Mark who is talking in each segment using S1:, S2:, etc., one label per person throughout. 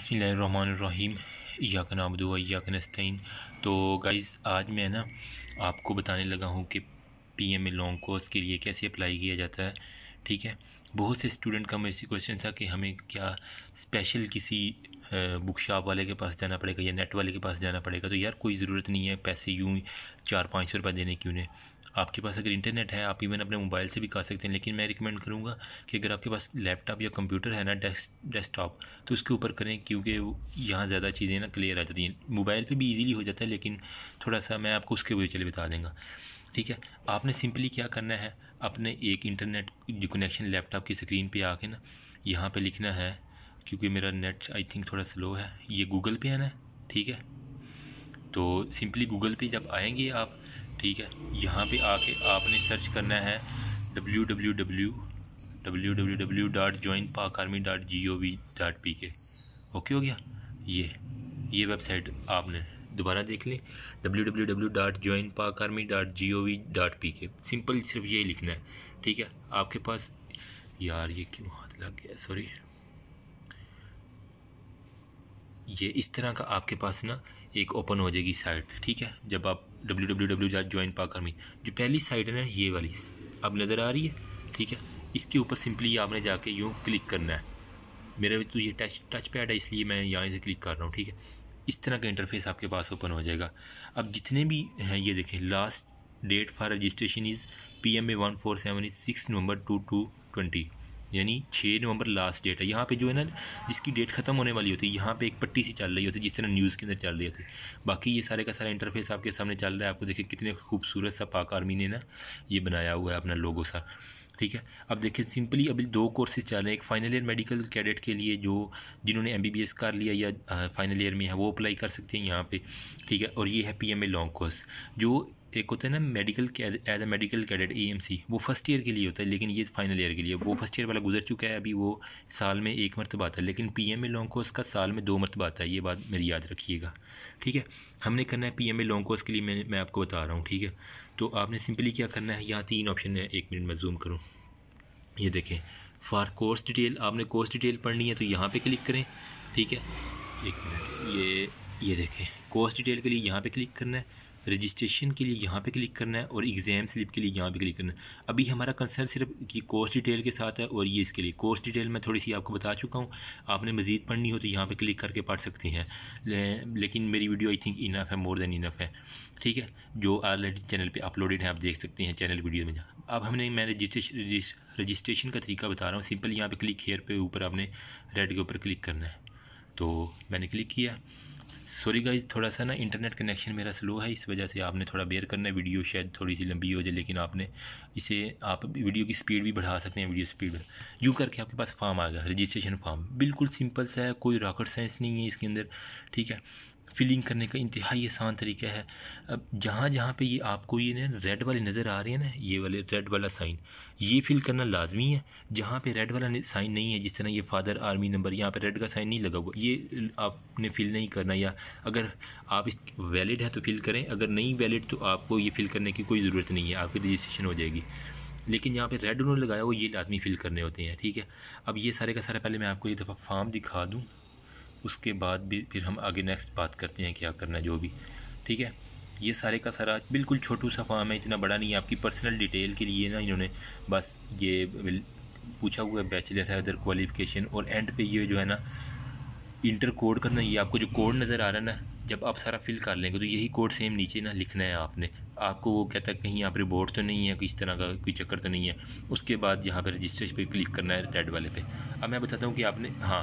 S1: बसमीम याकन आबदुआ याकन तो गाइज़ आज मैं ना आपको बताने लगा हूँ कि P M A long course के लिए कैसे अप्लाई किया जाता है ठीक है बहुत से स्टूडेंट का मेरे क्वेश्चन था कि हमें क्या स्पेशल किसी बुक शॉप वाले के पास जाना पड़ेगा या नेट वाले के पास जाना पड़ेगा तो यार कोई ज़रूरत नहीं है पैसे यूँ चार पाँच सौ रुपये देने की उन्हें आपके पास अगर इंटरनेट है आप इवन अपने मोबाइल से भी कर सकते हैं लेकिन मैं रिकमेंड करूँगा कि अगर आपके पास लैपटॉप या कंप्यूटर है ना डेस्क डेस्कटॉप तो उसके ऊपर करें क्योंकि यहाँ ज़्यादा चीज़ें ना क्लियर आ जाती हैं मोबाइल पर भी ईजीली हो जाता है लेकिन थोड़ा सा मैं आपको उसके वजह बता देंगे ठीक है आपने सिंपली क्या करना है अपने एक इंटरनेट जो कनेक्शन लैपटॉप की स्क्रीन पे आके ना यहाँ पे लिखना है क्योंकि मेरा नेट आई थिंक थोड़ा स्लो है ये गूगल पे है ना ठीक है तो सिंपली गूगल पे जब आएंगे आप ठीक है यहाँ पे आके आपने सर्च करना है W W W W W W dot join Pak army dot G O V dot P K okay हो गया ये ये वेबसाइट आपने दोबारा देख ली W W W dot join Pak army dot G O V dot P K simple सिर्फ यही लिखना है ठीक है आपके पास यार ये क्यों हाथ लग गया सॉरी ये इस तरह का आपके पास ना एक ओपन हो जाएगी साइट ठीक है जब आप डब्ल्यू डब्ल्यू डब्ल्यू डॉट जो पहली साइट है ना ये वाली अब नज़र आ रही है ठीक है इसके ऊपर सिंपली आपने जाके यूँ क्लिक करना है मेरे तो ये टच टच पैड है इसलिए मैं यहाँ से क्लिक कर रहा हूँ ठीक है इस तरह का इंटरफेस आपके पास ओपन हो जाएगा अब जितने भी हैं ये देखें last date for registration is P M A one four seven is six November two two twenty यानी छः नवंबर लास्ट डेट है यहाँ पे जो है ना जिसकी डेट ख़त्म होने वाली होती है यहाँ पे एक पट्टी सी चल रही होती है जिस तरह न्यूज़ के अंदर चल रही होती है बाकी ये सारे का सारा इंटरफेस आपके सामने चल रहा है आपको देखिए कितने खूबसूरत सा पाक आर्मी ने ना ये बनाया हुआ है अपना लोगों सा ठीक है अब देखिए सिंपली अभी दो कोर्सेज चल रहे हैं एक फाइनल ईयर मेडिकल कैडेट के लिए जो जिन्होंने एम बी बी एस कर लिया या फाइनल ईयर में है वो अप्लाई कर सकते हैं यहाँ पे ठीक है और ये है P M A long course जो एक होता है ना medical as a medical cadet ई वो फर्स्ट ईयर के लिए होता है लेकिन ये फाइनल ईयर के लिए वो फर्स्ट ईयर वाला गुजर चुका है अभी वो साल में एक मरतबा आता है लेकिन P M A long course का साल में दो मरतबा आता है ये बात मेरी याद रखिएगा ठीक है हमने करना है P M A long course के लिए मैं मैं आपको बता रहा हूँ ठीक है तो आपने सिंपली क्या करना है यहाँ तीन ऑप्शन है एक मिनट में जूम करूँ ये देखें फॉर कोर्स डिटेल आपने कोर्स डिटेल पढ़नी है तो यहाँ पर क्लिक करें ठीक है एक मिनट ये ये देखें कोर्स डिटेल के लिए यहाँ पर क्लिक करना है रजिस्ट्रेशन के लिए यहाँ पे क्लिक करना है और एग्ज़ाम स्लिप के लिए यहाँ पे क्लिक करना है अभी हमारा कंसर्न सिर्फ कि कोर्स डिटेल के साथ है और ये इसके लिए कोर्स डिटेल मैं थोड़ी सी आपको बता चुका हूँ आपने मज़ीद पढ़नी हो तो यहाँ पे क्लिक करके पढ़ सकते हैं ले, लेकिन मेरी वीडियो आई थिंक इनफ है मोर देन इनफ है ठीक है जो ऑलरेडी चैनल पर अपलोडेड है आप देख सकते हैं चैनल वीडियो में अब हमने मैं रजिस्ट्रेशन रजिस्ट्रेशन का तरीका बता रहा हूँ सिंपल यहाँ पर क्लिक हेयर पे ऊपर आपने रेड के ऊपर क्लिक करना है तो मैंने क्लिक किया सॉरी गाइज थोड़ा सा ना इंटरनेट कनेक्शन मेरा स्लो है इस वजह से आपने थोड़ा बेयर करना है वीडियो शायद थोड़ी सी लंबी हो जाए लेकिन आपने इसे आप वीडियो की स्पीड भी बढ़ा सकते हैं वीडियो स्पीड यूँ करके आपके पास फॉर्म आ गया रजिस्ट्रेशन फॉर्म बिल्कुल सिंपल सा है कोई रॉकेट साइंस नहीं है इसके अंदर ठीक है फिलिंग करने का इंतहाई आसान तरीका है अब जहाँ जहाँ पे ये आपको ये ना रेड वाले नज़र आ रहे हैं ना ये वाले रेड वाला साइन ये फिल करना लाजमी है जहाँ पे रेड वाला साइन नहीं है जिस तरह ये फादर आर्मी नंबर यहाँ पे रेड का साइन नहीं लगा हुआ ये आपने फिल नहीं करना या अगर आप इस वैलिड है तो फिल करें अगर नहीं वैलिड तो आपको ये फिल करने की कोई ज़रूरत नहीं है आपकी रजिस्ट्रेशन हो जाएगी लेकिन यहाँ पे रेड उन्होंने लगाया वो ये आदमी फिल करने होते हैं ठीक है अब ये सारे का सारा पहले मैं आपको एक दफ़ा फॉर्म दिखा दूँ उसके बाद भी फिर हम आगे नेक्स्ट बात करते हैं क्या करना है जो भी ठीक है ये सारे का सारा बिल्कुल छोटू सा फॉर्म है इतना बड़ा नहीं है आपकी पर्सनल डिटेल के लिए ना इन्होंने बस ये पूछा हुआ है बैचलर है उधर क्वालिफ़िकेशन और एंड पे ये जो है ना इंटर कोड करना ये आपको जो कोड नज़र आ रहा है ना जब आप सारा फिल कर लेंगे तो यही कोड सेम नीचे ना लिखना है आपने आपको वो कहता है कहीं यहाँ पर बोर्ड तो नहीं है किस तरह का कोई चक्कर तो नहीं है उसके बाद यहाँ पर रजिस्ट्रेशन पे क्लिक करना है रेड वाले पे अब मैं बताता हूँ कि आपने हाँ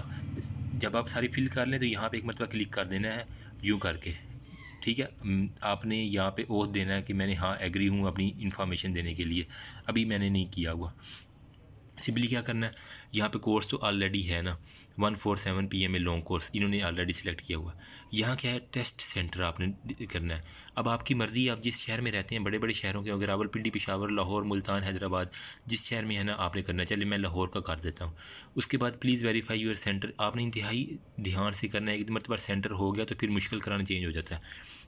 S1: जब आप सारी फिल कर लें तो यहाँ पर एक मतलब क्लिक कर देना है यूँ करके ठीक है आपने यहाँ पर ओथ देना है कि मैंने हाँ एग्री हूँ अपनी इन्फॉर्मेशन देने के लिए अभी मैंने नहीं किया हुआ सिंपली क्या करना है यहाँ पे कोर्स तो ऑलरेडी है ना one four seven P M A long course इन्होंने ऑलरेडी सिलेक्ट किया हुआ यहाँ क्या है टेस्ट सेंटर आपने करना है अब आपकी मर्ज़ी आप जिस शहर में रहते हैं बड़े बड़े शहरों के अगर रावलपिंडी पिशावर लाहौर मुल्तान हैदराबाद जिस शहर में है ना आपने करना चले मैं लाहौर का कर देता हूँ उसके बाद प्लीज़ वेरीफाई यूर सेंटर आपने इंतहाई ध्यान से करना है एक मरतबा सेंटर हो गया तो फिर मुश्किल कराना चेंज हो जाता है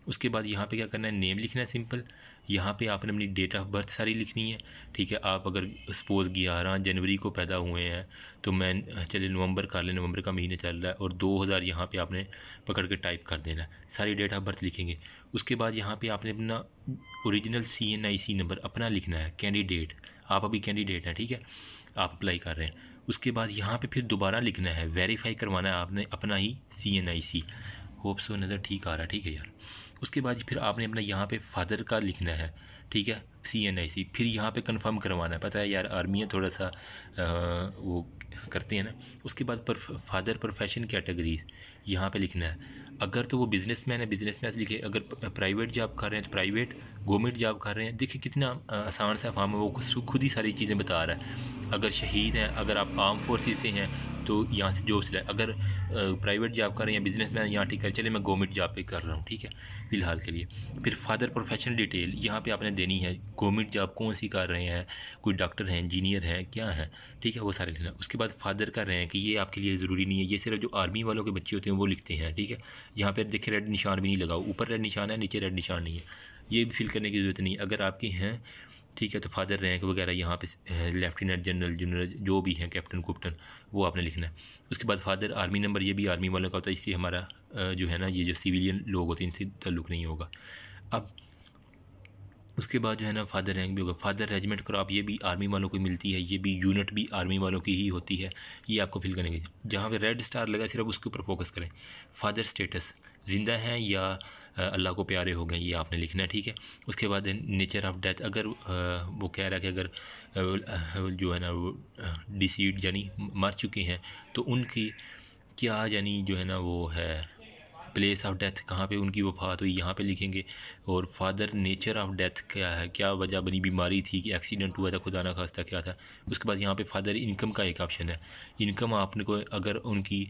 S1: उसके बाद यहाँ पे क्या करना है नेम लिखना है सिंपल यहाँ पे आपने अपनी डेट ऑफ बर्थ सारी लिखनी है ठीक है आप अगर सपोज ग्यारह जनवरी को पैदा हुए हैं तो मैं चले नवंबर कर ले नवंबर का महीना चल रहा है और 2000 हज़ार यहाँ पर आपने पकड़ के टाइप कर देना है सारी डेट ऑफ बर्थ लिखेंगे उसके बाद यहाँ पर आपने अपना original C N I C number अपना लिखना है कैंडिडेट आप अभी कैंडिडेट हैं ठीक है आप अप्लाई कर रहे हैं उसके बाद यहाँ पे फिर दोबारा लिखना है वेरीफाई करवाना है आपने अपना ही सी N I see hope so नज़र ठीक आ रहा है ठीक है यार उसके बाद फिर आपने अपना यहाँ पे फादर का लिखना है ठीक है सी एन आई सी फिर यहाँ पे कंफर्म करवाना है पता है यार आर्मी है थोड़ा सा आ, वो करते हैं ना उसके बाद पर फादर प्रोफेशन कैटेगरीज यहाँ पे लिखना है अगर तो वो बिज़नेस मैन है बिज़नेस मैन लिखे अगर प्राइवेट जॉब कर रहे हैं तो प्राइवेट गवर्नमेंट जॉब कर रहे हैं देखिए कितना आसान सा फार्म है वो खुद ही सारी चीज़ें बता रहा है अगर शहीद हैं अगर आप आर्म फोर्सेस से हैं तो यहाँ से जॉब सिलेक्ट अगर प्राइवेट जॉब कर रहे हैं या बिजनेस मैन यहाँ ठीक कर चले मैं गवर्नमेंट जॉब पे कर रहा हूँ ठीक है फिलहाल के लिए फिर फादर प्रोफेशनल डिटेल यहाँ पे आपने देनी है गवर्नमेंट जॉब कौन सी कर रहे हैं कोई डॉक्टर हैं इंजीनियर हैं क्या है ठीक है वो सारे लिखना उसके बाद फादर कर रहे हैं कि ये आपके लिए ज़रूरी नहीं है ये सिर्फ जो आर्मी वालों के बच्चे होते हैं वो लिखते हैं ठीक है यहाँ पर देखे रेड निशान भी नहीं लगाओ ऊपर रेड निशान है नीचे रेड निशान नहीं है ये भी फिल करने की ज़रूरत नहीं अगर आपके हैं ठीक है तो फादर रैंक वगैरह यहाँ पे लेफ्टिनेंट जनरल जनरल जो भी हैं कैप्टन कुप्टन वो आपने लिखना है उसके बाद फादर आर्मी नंबर ये भी आर्मी वालों का होता है इससे हमारा जो है ना ये जो सिविलियन लोग होते हैं इनसे ताल्लुक नहीं होगा अब उसके बाद जो है ना फादर रैंक भी होगा फादर रेजिमेंट क्रॉप ये भी आर्मी वालों को मिलती है ये भी यूनिट भी आर्मी वालों की ही होती है ये आपको फिल करने की जहाँ पे रेड स्टार लगा सिर्फ उसके ऊपर फोकस करें फादर स्टेटस ज़िंदा हैं या अल्लाह को प्यारे हो गए ये आपने लिखना है ठीक है उसके बाद नेचर ऑफ डेथ अगर वो कह रहा है कि अगर जो है ना वो डिसीड यानी मर चुके हैं तो उनकी क्या यानी जो है ना वो है प्लेस ऑफ डेथ कहाँ पे उनकी वफात हुई यहाँ पे लिखेंगे और फादर नेचर ऑफ डेथ क्या है क्या वजह बनी बीमारी थी कि एक्सीडेंट हुआ था खुदा ना खास्ता क्या था उसके बाद यहाँ पे फादर इनकम का एक ऑप्शन है इनकम आपने को अगर उनकी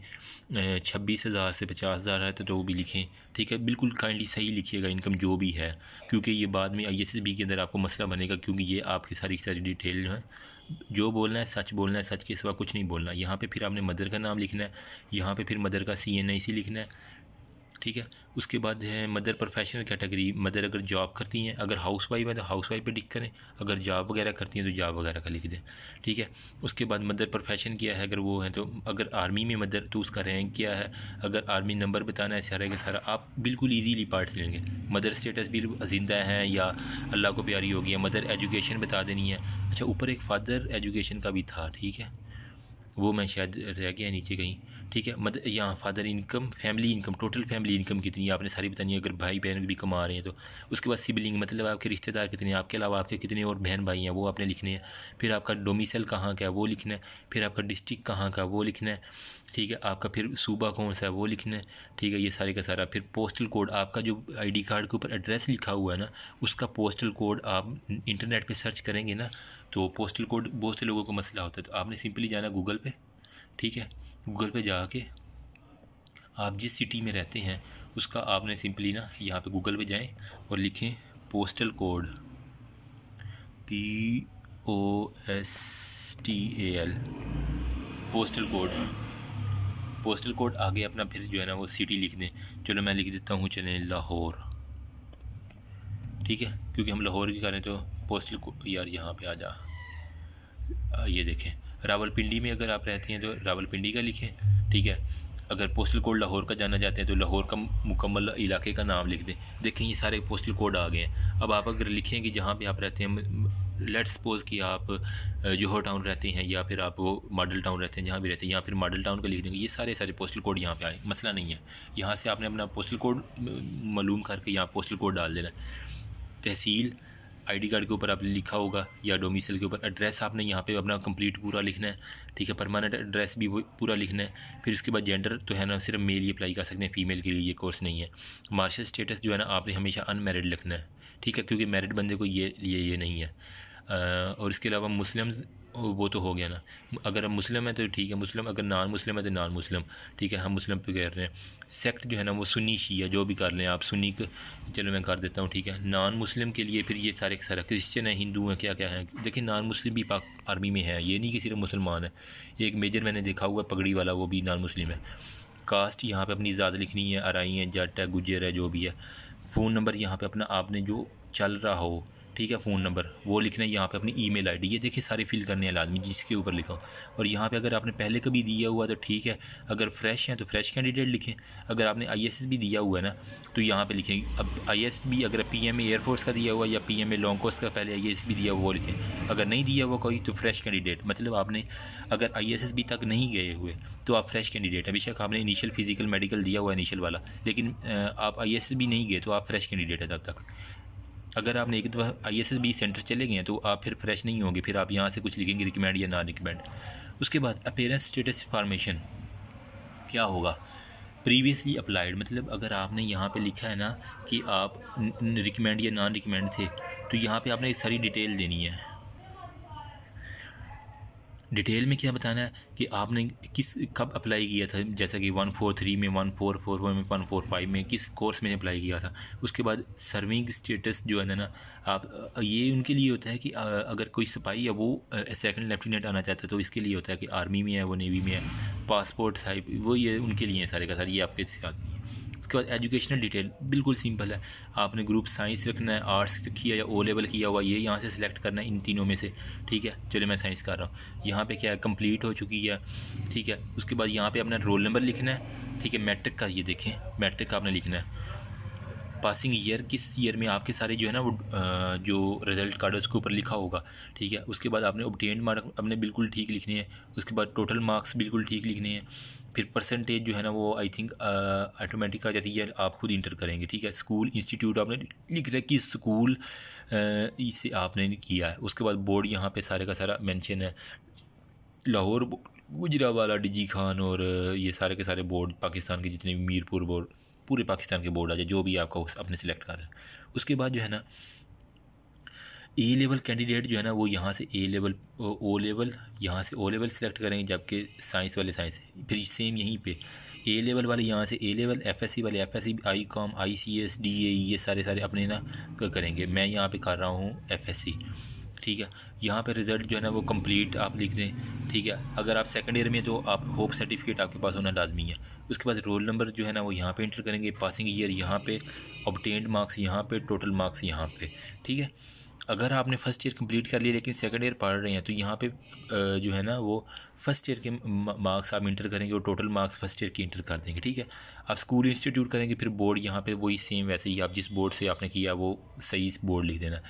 S1: छब्बीस हज़ार से पचास हज़ार है तो, तो वो भी लिखें ठीक है बिल्कुल काइंडली सही लिखिएगा इनकम जो भी है क्योंकि ये बाद में आई के अंदर आपको मसला बनेगा क्योंकि ये आपकी सारी सारी डिटेल जो है जो बोलना है सच बोलना है सच के सिवा कुछ नहीं बोलना यहाँ पे फिर आपने मदर का नाम लिखना है यहाँ पे फिर मदर का सी एन आई सी लिखना है ठीक है उसके बाद है मदर प्रोफेशनल कैटेगरी मदर अगर जॉब करती हैं अगर हाउस वाइफ है तो हाउस वाइफ पर टिक करें अगर जॉब वगैरह करती हैं तो जॉब वगैरह का लिख दें ठीक है उसके बाद मदर प्रोफेशन क्या है अगर वो है तो अगर आर्मी में मदर तो उसका रैंक क्या है अगर आर्मी नंबर बताना है सारा का सारा आप बिल्कुल ईजीली पार्ट्स लेंगे मदर स्टेटस भी जिंदा है या अल्लाह को प्यारी होगी या मदर एजुकेशन बता देनी है अच्छा ऊपर एक फादर एजुकेशन का भी था ठीक है वो मैं शायद रह गया नीचे कहीं ठीक है मदर यहाँ father income family income total family income कितनी है आपने सारी बतानी है अगर भाई बहन भी कमा रहे हैं तो उसके बाद सिबलिंग मतलब आपके रिश्तेदार कितने हैं आपके अलावा आपके कितने और बहन भाई हैं वो आपने लिखने हैं फिर आपका डोमिसल कहाँ का है वो लिखना है फिर आपका डिस्ट्रिक्ट कहाँ का वो लिखना है ठीक है आपका फिर सूबा कौन सा है वो लिखना है ठीक है ये सारे का सारा फिर पोस्टल कोड आपका जो आईडी कार्ड के ऊपर एड्रेस लिखा हुआ है ना उसका पोस्टल कोड आप इंटरनेट पे सर्च करेंगे ना तो पोस्टल कोड बहुत से लोगों को मसला होता है तो आपने सिंपली जाना गूगल पे ठीक है गूगल पे जाके आप जिस सिटी में रहते हैं उसका आपने सिंपली ना यहाँ पे गूगल पे जाएं और लिखें postal code P O S T A L postal code postal code आगे अपना फिर जो है ना वो सिटी लिख दें चलो मैं लिख देता हूँ चले लाहौर ठीक है क्योंकि हम लाहौर की करें तो पोस्टल यार यहाँ पे आ जा ये देखें रावलपिंडी में अगर आप रहते हैं तो रावलपिंडी का लिखें ठीक है अगर पोस्टल कोड लाहौर का जाना चाहते हैं तो लाहौर का मुकम्मल इलाके का नाम लिख दें देखें ये सारे पोस्टल कोड आ गए हैं अब आप अगर लिखें कि जहाँ भी आप रहते हैं लेट्स सपोज कि आप जोहर टाउन रहते हैं या फिर आप वो मॉडल टाउन रहते हैं जहाँ भी रहते हैं या फिर मॉडल टाउन का लिख देंगे ये सारे सारे पोस्टल कोड यहाँ पे आए मसला नहीं है यहाँ से आपने अपना पोस्टल कोड मालूम करके यहाँ पोस्टल कोड डाल देना तहसील आईडी कार्ड के ऊपर आप लिखा होगा या डोमिसल के ऊपर एड्रेस आपने यहाँ पे अपना कंप्लीट पूरा लिखना है ठीक है परमानेंट एड्रेस भी पूरा लिखना है फिर उसके बाद जेंडर तो है ना सिर्फ मेल ही अप्लाई कर सकते हैं फीमेल के लिए ये कोर्स नहीं है मार्शल स्टेटस जो है ना आपने हमेशा अनमेरिड लिखना है ठीक है क्योंकि मैरिड बंदे को ये ये ये नहीं है और इसके अलावा मुस्लिम्स वो तो हो गया ना अगर हम मुस्लिम हैं तो ठीक है मुस्लिम अगर नान मुस्लिम है तो नान मुस्लिम ठीक है हम मुस्लिम पे कह रहे हैं सेक्ट जो है ना वो सुनी शिया जो भी कर लें आप सुन्नी चलो मैं कर देता हूँ ठीक है नान मुस्लिम के लिए फिर ये सारे सारा क्रिश्चन है हिंदू हैं क्या क्या है देखिए नान मुस्लिम भी पाक आर्मी में है ये नहीं कि सिर्फ मुसलमान है एक मेजर मैंने देखा हुआ पगड़ी वाला वो भी नान मुस्लिम है कास्ट यहाँ पर अपनी ज़्यादा लिखनी है आरई है जट है गुजर है जो भी है फ़ोन नंबर यहाँ पर अपना आपने जो चल रहा हो ठीक है फ़ोन नंबर वो लिखना है यहाँ पे अपनी ईमेल आईडी ये देखिए सारे फिल करने हैं लाजमी जिसके ऊपर लिखा हो और यहाँ पे अगर आपने पहले कभी दिया हुआ तो ठीक है अगर फ्रेश हैं तो फ्रेश कैंडिडेट लिखें अगर आपने आई भी दिया हुआ है ना तो यहाँ पर लिखें अब आई भी अगर पी एम एयरफोर्स का दिया हुआ या पी एम लॉन्ग कोर्स का पहले आई भी दिया हुआ वो लिखें अगर नहीं दिया हुआ कोई तो फ्रेश कैंडिडेट मतलब आपने अगर आई भी तक नहीं गए हुए तो आप फ्रेश कैंडिडेट हैं बेशक आपने इनिशियल फिजिकल मेडिकल दिया हुआ है इनिशियल वाला लेकिन आप आई भी नहीं गए तो आप फ्रेश कैंडिडेट हैं तब तक अगर आपने एक दफ़ा I S S B centre चले गए हैं तो आप फिर फ्रेश नहीं होंगे फिर आप यहाँ से कुछ लिखेंगे रिकमेंड या ना रिकमेंड उसके बाद अपेरेंस स्टेटस इंफॉर्मेशन क्या होगा प्रीवियसली अप्लाइड मतलब अगर आपने यहाँ पे लिखा है ना कि आप रिकमेंड या नॉन रिकमेंड थे तो यहाँ पे आपने सारी डिटेल देनी है डिटेल में क्या बताना है कि आपने किस कब अप्लाई किया था जैसा कि वन फोर थ्री में वन फोर फोर वन में वन फोर फाइव में किस कोर्स में अप्लाई किया था उसके बाद सर्विंग स्टेटस जो है ना ना आप ये उनके लिए होता है कि अगर कोई सिपाही या वो सेकंड लेफ्टिनेंट आना चाहता है तो इसके लिए होता है कि आर्मी में है वो नेवी में है पासपोर्ट साहिब वो ये उनके लिए है सारे का सारे ये आपके साथ उसके बाद एजुकेशनल डिटेल बिल्कुल सिंपल है आपने ग्रुप साइंस रखना है आर्ट्स रखी है या ओ लेवल किया हुआ ये यहाँ से सिलेक्ट करना है इन तीनों में से ठीक है चलो मैं साइंस कर रहा हूँ यहाँ पे क्या है कम्प्लीट हो चुकी है ठीक है उसके बाद यहाँ पर अपना रोल नंबर लिखना है ठीक है मैट्रिक का ये देखें मैट्रिक का आपने लिखना है पासिंग ईयर किस ईयर में आपके सारे जो है ना वो जो रिजल्ट कार्ड है उसके ऊपर लिखा होगा ठीक है उसके बाद आपने ऑबटेन मार्क अपने बिल्कुल ठीक लिखने हैं उसके बाद टोटल मार्क्स बिल्कुल ठीक लिखने हैं फिर परसेंटेज जो है ना वो आई थिंक ऑटोमेटिक आ जाती है आप खुद इंटर करेंगे ठीक है स्कूल इंस्टीट्यूट आपने लिख रहा है कि स्कूल इसे आपने किया है उसके बाद बोर्ड यहाँ पे सारे का सारा मेंशन है लाहौर गुजरावाला डिजी खान और ये सारे के सारे बोर्ड पाकिस्तान के जितने भी मीरपुर बोर्ड पूरे पाकिस्तान के बोर्ड आ जाए जो भी आपका अपने सेलेक्ट कर रहे उसके बाद जो है ना ए लेवल कैंडिडेट जो है ना वो यहाँ से ए लेवल ओ लेवल यहाँ से ओ लेवल सेलेक्ट करेंगे जबकि साइंस वाले साइंस फिर सेम यहीं पे ए लेवल वाले यहाँ से ए लेवल एफएससी वाले FSC I com I C S D A ये सारे सारे अपने ना करेंगे मैं यहाँ पे कर रहा हूँ एफएससी ठीक है यहाँ पे रिज़ल्ट जो है ना वो कम्प्लीट आप लिख दें ठीक है अगर आप सेकेंड ईयर में तो आप होप सर्टिफिकेट आपके पास होना लाजमी है उसके बाद रोल नंबर जो है ना वो यहाँ पे इंटर करेंगे पासिंग ईयर यहाँ पे ऑबटेंड मार्क्स यहाँ पे टोटल मार्क्स यहाँ पे ठीक है अगर आपने फ़र्स्ट ईयर कंप्लीट कर लिया लेकिन सेकंड ईयर पढ़ रहे हैं तो यहाँ पे जो है ना वो फ़र्स्ट ईयर के मार्क्स आप इंटर करेंगे और टोटल मार्क्स फर्स्ट ईयर के इंटर कर देंगे ठीक है आप स्कूल इंस्टीट्यूट करेंगे फिर बोर्ड यहाँ पे वही सेम वैसे ही आप जिस बोर्ड से आपने किया वो सही बोर्ड लिख देना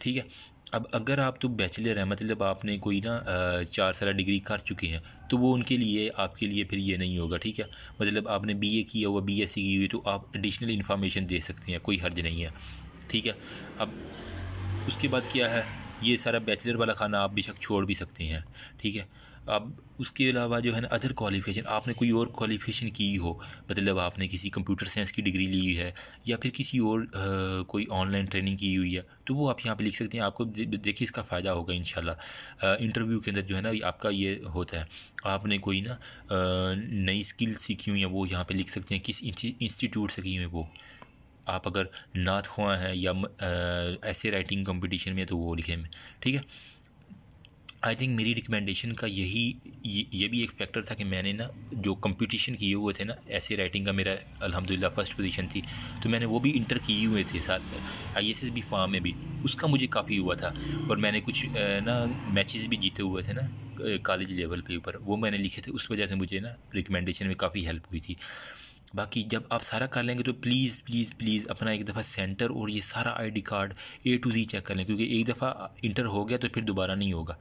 S1: ठीक है अब अगर आप तो बैचलर हैं मतलब आपने कोई ना चार साल डिग्री कर चुके हैं तो वो उनके लिए आपके लिए फिर ये नहीं होगा ठीक है मतलब आपने बीए किया हुआ बीएससी की हुई तो आप एडिशनल इन्फॉर्मेशन दे सकते हैं कोई हर्ज नहीं है ठीक है अब उसके बाद क्या है ये सारा बैचलर वाला खाना आप बेशक छोड़ भी सकते हैं ठीक है अब उसके अलावा जो है ना अदर क्वालिफिकेशन आपने कोई और क्वालिफिकेशन की हो मतलब आपने किसी कंप्यूटर साइंस की डिग्री ली है या फिर किसी और आ, कोई ऑनलाइन ट्रेनिंग की हुई है तो वो आप यहाँ पे लिख सकते हैं आपको दे, देखिए इसका फ़ायदा होगा इन इंटरव्यू के अंदर जो है ना आपका ये होता है आपने कोई ना नई स्किल सीखी हुई है वो यहाँ पर लिख सकते हैं किस इंस्टीट्यूट से की हुई है वो आप अगर नाथ हुआ हैं या ऐसे राइटिंग कंपटीशन में तो वो लिखें ठीक है आई थिंक मेरी रिकमेंडेशन का यही ये, ये भी एक फैक्टर था कि मैंने ना जो कंपटीशन किए हुए थे ना ऐसे राइटिंग का मेरा अल्हम्दुलिल्लाह फ़र्स्ट पोजीशन थी तो मैंने वो भी इंटर किए हुए थे साथ I S S B form में भी उसका मुझे काफ़ी हुआ था और मैंने कुछ ना मैचेस भी जीते हुए थे ना कॉलेज लेवल पे ऊपर वो मैंने लिखे थे उस वजह से मुझे ना रिकमेंडेशन में काफ़ी हेल्प हुई थी बाकी जब आप सारा कर लेंगे तो प्लीज़ प्लीज़ प्लीज़ अपना एक दफ़ा सेंटर और ये सारा ID card A to G check कर लें क्योंकि एक दफ़ा इंटर हो गया तो फिर दोबारा नहीं होगा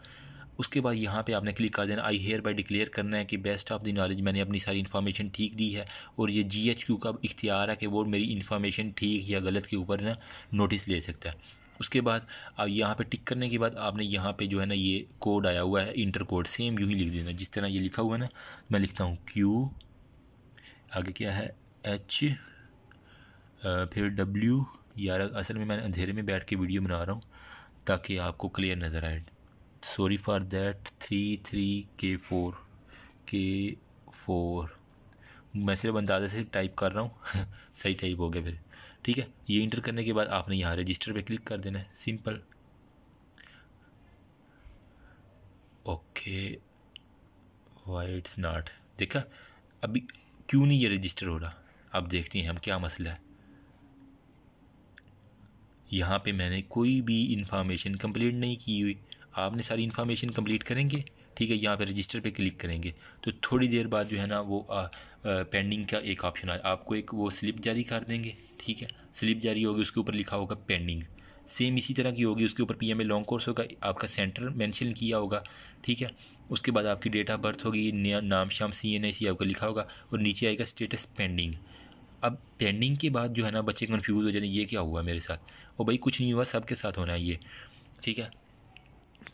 S1: उसके बाद यहाँ पे आपने क्लिक कर देना आई हेयर बाई डिक्लेयर करना है कि बेस्ट ऑफ द नॉलेज मैंने अपनी सारी इन्फॉर्मेशन ठीक दी है और ये जी एच क्यू का इख्तियार है कि वो मेरी इन्फॉर्मेशन ठीक या गलत के ऊपर ना नोटिस ले सकता है उसके बाद आप यहाँ पे टिक करने के बाद आपने यहाँ पे जो है ना ये कोड आया हुआ है इंटर कोड सेम यूँ ही लिख देना जिस तरह ये लिखा हुआ है ना मैं लिखता हूँ क्यू आगे क्या है एच फिर डब्ल्यू यार असल में मैं अंधेरे में बैठ के वीडियो बना रहा हूँ ताकि आपको क्लियर नज़र आए sorry for that के फोर मैं सिर्फ अंदाजे से टाइप कर रहा हूँ सही टाइप हो गया फिर ठीक है ये इंटर करने के बाद आपने यहाँ रजिस्टर पे क्लिक कर देना है simple okay why it's not देखा अभी क्यों नहीं ये रजिस्टर हो रहा अब देखते हैं हम क्या मसला है यहाँ पे मैंने कोई भी इन्फॉर्मेशन कंप्लीट नहीं की हुई आपने सारी इन्फॉर्मेशन कम्प्लीट करेंगे ठीक है यहाँ पे रजिस्टर पे क्लिक करेंगे तो थोड़ी देर बाद जो है ना वो आ, आ, पेंडिंग का एक ऑप्शन आए आपको एक वो स्लिप जारी कर देंगे ठीक है स्लिप जारी होगी उसके ऊपर लिखा होगा पेंडिंग सेम इसी तरह की होगी उसके ऊपर P M A long course होगा आपका सेंटर मेंशन किया होगा ठीक है उसके बाद आपकी डेट ऑफ बर्थ होगी नया नाम शाम सी एन आई सी आपका लिखा होगा और नीचे आएगा स्टेटस पेंडिंग अब पेंडिंग के बाद जो है ना बच्चे कन्फ्यूज़ हो जाते हैं ये क्या हुआ मेरे साथ और भाई कुछ नहीं हुआ सबके साथ होना है ये ठीक है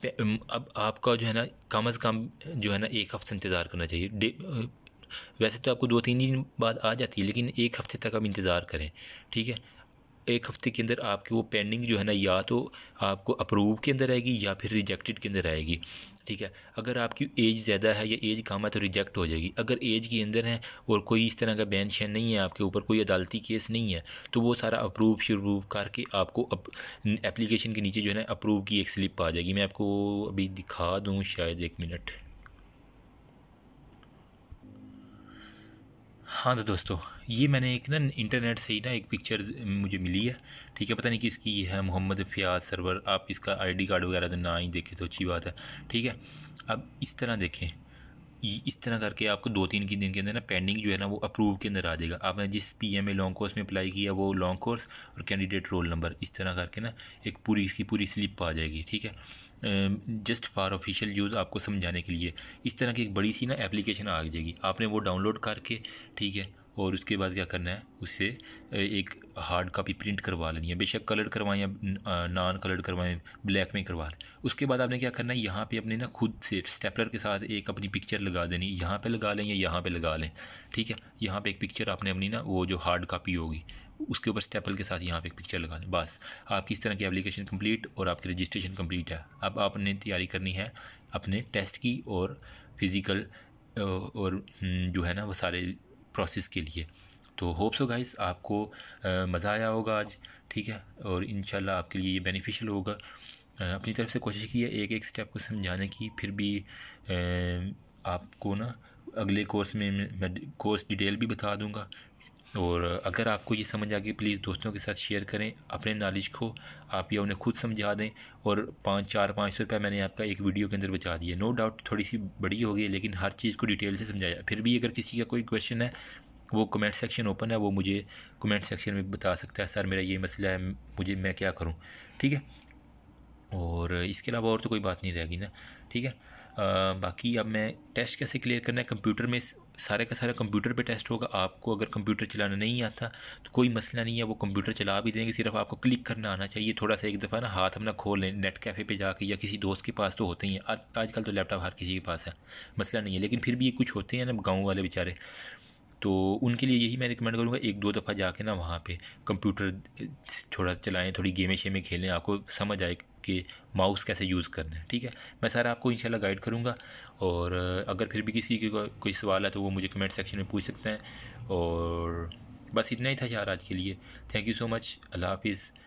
S1: अब आपका जो है ना कम अज़ कम जो है ना एक हफ्ता इंतज़ार करना चाहिए वैसे तो आपको दो तीन दिन बाद आ जाती है लेकिन एक हफ्ते तक आप इंतज़ार करें ठीक है एक हफ़्ते के अंदर आपकी वो पेंडिंग जो है ना या तो आपको अप्रूव के अंदर आएगी या फिर रिजेक्टेड के अंदर आएगी ठीक है अगर आपकी एज ज़्यादा है या एज कम है तो रिजेक्ट हो जाएगी अगर एज के अंदर है और कोई इस तरह का बैन शैन नहीं है आपके ऊपर कोई अदालती केस नहीं है तो वो सारा अप्रूव शुरू करके आपको एप्लीकेशन के नीचे जो है ना अप्रूव की एक स्लिप आ जाएगी मैं आपको अभी दिखा दूँ शायद एक मिनट हाँ तो दोस्तों ये मैंने एक ना इंटरनेट से ही ना एक पिक्चर मुझे मिली है ठीक है पता नहीं किसकी है मोहम्मद फ़ियाज सरवर आप इसका आईडी कार्ड वगैरह तो ना ही देखें तो अच्छी बात है ठीक है अब इस तरह देखें इस तरह करके आपको दो तीन दिन के अंदर ना पेंडिंग जो है ना वो अप्रूव के अंदर आ जाएगा आपने जिस P M A long course में अप्लाई किया वो लॉन्ग कोर्स और कैंडिडेट रोल नंबर इस तरह करके ना एक पूरी इसकी पूरी स्लिप आ जाएगी ठीक है जस्ट फॉर ऑफिशियल यूज़ आपको समझाने के लिए इस तरह की एक बड़ी सी ना एप्लीकेशन आ जाएगी आपने वो डाउनलोड करके ठीक है और उसके बाद क्या करना है उससे एक हार्ड कापी प्रिंट करवा लेनी है बेशक कलर करवाएं या नॉन कलर्ड करवाएं ब्लैक में करवा लें उसके बाद आपने क्या करना है यहाँ पे अपने ना खुद से स्टेपलर के साथ एक अपनी पिक्चर लगा देनी यहाँ पे लगा लें या यहाँ पे लगा लें ठीक है यहाँ पे एक पिक्चर आपने अपनी ना वो जो हार्ड कापी होगी उसके ऊपर स्टेपल के साथ यहाँ पे एक पिक्चर लगा दें बस आपकी इस तरह की एप्लीकेशन कंप्लीट और आपकी रजिस्ट्रेशन कंप्लीट है अब आपने तैयारी करनी है अपने टेस्ट की और फिज़िकल और हम्म, जो है ना वो सारे प्रोसेस के लिए तो होप्स हो गाइस आपको मज़ा आया होगा आज ठीक है और इन आपके लिए ये बेनिफिशियल होगा अपनी तरफ से कोशिश की है एक एक स्टेप को समझाने की फिर भी आपको ना अगले कोर्स में मैं कोर्स डिटेल भी बता दूंगा और अगर आपको ये समझ आ गई प्लीज़ दोस्तों के साथ शेयर करें अपने नॉलेज को आप या उन्हें खुद समझा दें और पाँच चार पाँच सौ रुपया मैंने आपका एक वीडियो के अंदर बचा दिया नो डाउट थोड़ी सी बड़ी होगी लेकिन हर चीज़ को डिटेल से समझाया फिर भी अगर किसी का कोई क्वेश्चन है वो कमेंट सेक्शन ओपन है वो मुझे कमेंट सेक्शन में बता सकता है सर मेरा ये मसला है मुझे मैं क्या करूँ ठीक है और इसके अलावा और तो कोई बात नहीं रहेगी ना ठीक है बाकी अब मैं टेस्ट कैसे क्लियर करना है कंप्यूटर में सारे का सारा कंप्यूटर पे टेस्ट होगा आपको अगर कंप्यूटर चलाना नहीं आता तो कोई मसला नहीं है वो कंप्यूटर चला भी देंगे सिर्फ आपको क्लिक करना आना चाहिए थोड़ा सा एक दफ़ा ना हाथ अपना खोल लें नेट कैफ़े पे जाके या किसी दोस्त के पास तो होते ही हैं आजकल तो लैपटॉप हर किसी के पास है मसला नहीं है लेकिन फिर भी ये कुछ होते हैं ना गाँव वाले बेचारे तो उनके लिए यही मैं रिकमेंड करूँगा एक दो दफ़ा जाके ना वहाँ पे कंप्यूटर थोड़ा चलाएं थोड़ी गेमें शेमें खेलें आपको समझ आए कि माउस कैसे यूज़ करना है ठीक है मैं सारा आपको इंशाल्लाह गाइड करूँगा और अगर फिर भी किसी के को, कोई सवाल है तो वो मुझे कमेंट सेक्शन में पूछ सकते हैं और बस इतना ही था यार आज के लिए थैंक यू सो मच अल्लाह हाफिज़